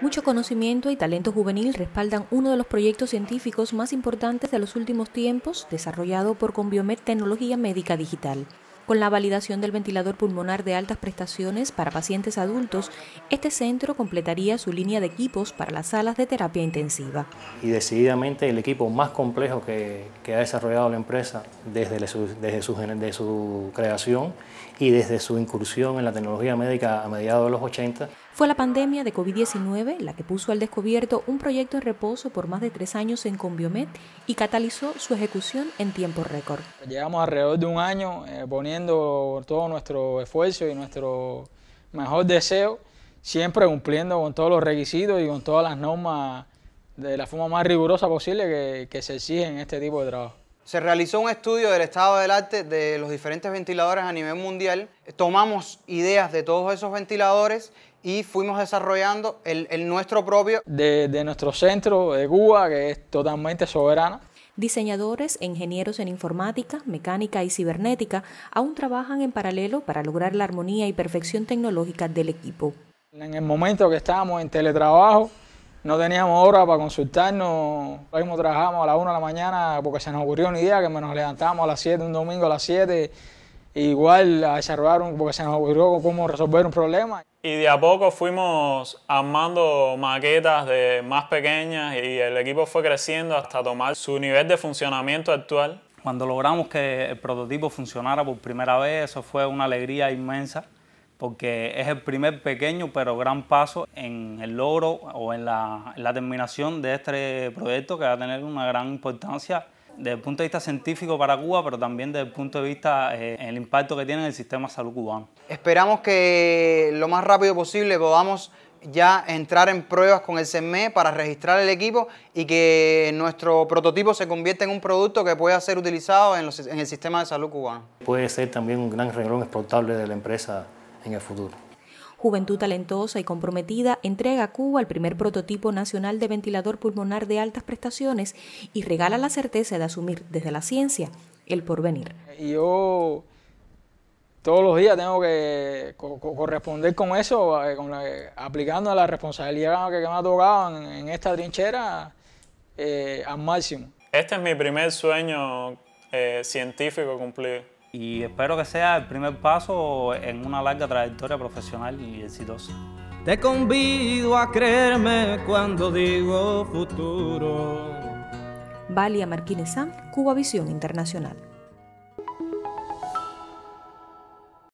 Mucho conocimiento y talento juvenil respaldan uno de los proyectos científicos más importantes de los últimos tiempos, desarrollado por Conbiomed Tecnología Médica Digital. Con la validación del ventilador pulmonar de altas prestaciones para pacientes adultos, este centro completaría su línea de equipos para las salas de terapia intensiva. Y decididamente el equipo más complejo que, ha desarrollado la empresa desde, su, desde, su, creación y desde su incursión en la tecnología médica a mediados de los 80 fue la pandemia de COVID-19 la que puso al descubierto un proyecto en reposo por más de tres años en Combiomet y catalizó su ejecución en tiempo récord. Pues llevamos alrededor de un año eh, poniendo todo nuestro esfuerzo y nuestro mejor deseo, siempre cumpliendo con todos los requisitos y con todas las normas de la forma más rigurosa posible que, se exige en este tipo de trabajo. Se realizó un estudio del estado del arte de los diferentes ventiladores a nivel mundial. Tomamos ideas de todos esos ventiladores y fuimos desarrollando el, nuestro propio. De, nuestro centro de Cuba, que es totalmente soberana. Diseñadores ingenieros en informática, mecánica y cibernética aún trabajan en paralelo para lograr la armonía y perfección tecnológica del equipo. En el momento que estábamos en teletrabajo, no teníamos hora para consultarnos. hoy trabajamos a las 1 de la mañana porque se nos ocurrió una idea que nos levantábamos a las 7, un domingo a las 7 igual observaron porque se nos ocurrió cómo resolver un problema. Y de a poco fuimos armando maquetas de más pequeñas y el equipo fue creciendo hasta tomar su nivel de funcionamiento actual. Cuando logramos que el prototipo funcionara por primera vez, eso fue una alegría inmensa porque es el primer pequeño pero gran paso en el logro o en la, en la terminación de este proyecto que va a tener una gran importancia desde el punto de vista científico para Cuba, pero también desde el punto de vista del eh, el impacto que tiene en el sistema de salud cubano. Esperamos que lo más rápido posible podamos ya entrar en pruebas con el CEME para registrar el equipo y que nuestro prototipo se convierta en un producto que pueda ser utilizado en, en el sistema de salud cubano. Puede ser también un gran renglón exportable de la empresa en el futuro. Juventud talentosa y comprometida entrega a Cuba el primer prototipo nacional de ventilador pulmonar de altas prestaciones y regala la certeza de asumir desde la ciencia el porvenir. Yo todos los días tengo que corresponder con eso, eh, con la, aplicando la responsabilidad que, me ha tocado en, esta trinchera eh, al máximo. Este es mi primer sueño eh, científico cumplido y espero que sea el primer paso en una larga trayectoria profesional y exitosa. Te convido a creerme cuando digo futuro. Valia Marquinez Cuba Visión Internacional.